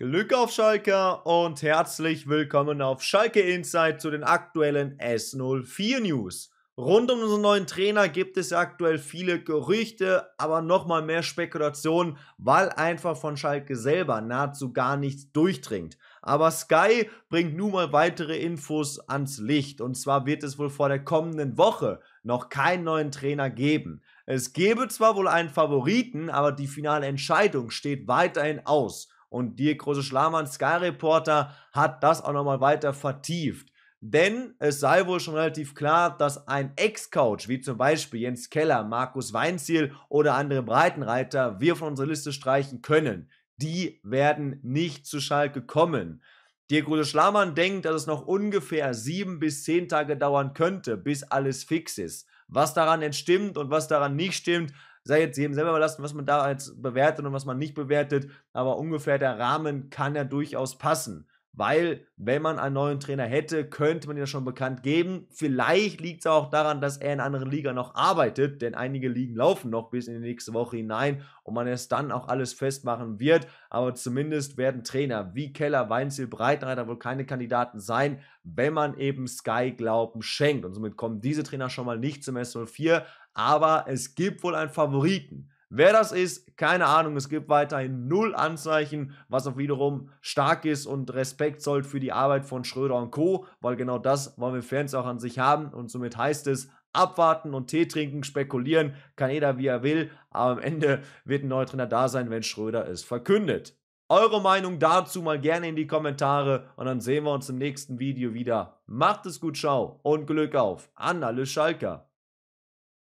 Glück auf Schalke und herzlich willkommen auf Schalke Insight zu den aktuellen S04 News. Rund um unseren neuen Trainer gibt es aktuell viele Gerüchte, aber nochmal mehr Spekulationen, weil einfach von Schalke selber nahezu gar nichts durchdringt. Aber Sky bringt nun mal weitere Infos ans Licht und zwar wird es wohl vor der kommenden Woche noch keinen neuen Trainer geben. Es gäbe zwar wohl einen Favoriten, aber die finale Entscheidung steht weiterhin aus. Und die große Schlamann Sky Reporter hat das auch nochmal weiter vertieft. Denn es sei wohl schon relativ klar, dass ein Ex-Coach wie zum Beispiel Jens Keller, Markus Weinziel oder andere Breitenreiter wir von unserer Liste streichen können. Die werden nicht zu Schalke kommen. Dirk-Rudolf Schlamann denkt, dass es noch ungefähr sieben bis zehn Tage dauern könnte, bis alles fix ist. Was daran entstimmt und was daran nicht stimmt, sei jetzt jedem selber überlassen, was man da als bewertet und was man nicht bewertet, aber ungefähr der Rahmen kann ja durchaus passen. Weil, wenn man einen neuen Trainer hätte, könnte man ihn ja schon bekannt geben. Vielleicht liegt es auch daran, dass er in anderen Liga noch arbeitet, denn einige Ligen laufen noch bis in die nächste Woche hinein und man erst dann auch alles festmachen wird. Aber zumindest werden Trainer wie Keller, Weinziel, Breitenreiter wohl keine Kandidaten sein, wenn man eben Sky Glauben schenkt. Und somit kommen diese Trainer schon mal nicht zum S04 aber es gibt wohl einen Favoriten. Wer das ist, keine Ahnung. Es gibt weiterhin null Anzeichen, was auch wiederum stark ist und Respekt zollt für die Arbeit von Schröder und Co., weil genau das wollen wir Fans auch an sich haben und somit heißt es, abwarten und Tee trinken, spekulieren, kann jeder wie er will, aber am Ende wird ein neuer Trainer da sein, wenn Schröder es verkündet. Eure Meinung dazu mal gerne in die Kommentare und dann sehen wir uns im nächsten Video wieder. Macht es gut, ciao und Glück auf an alle Schalker.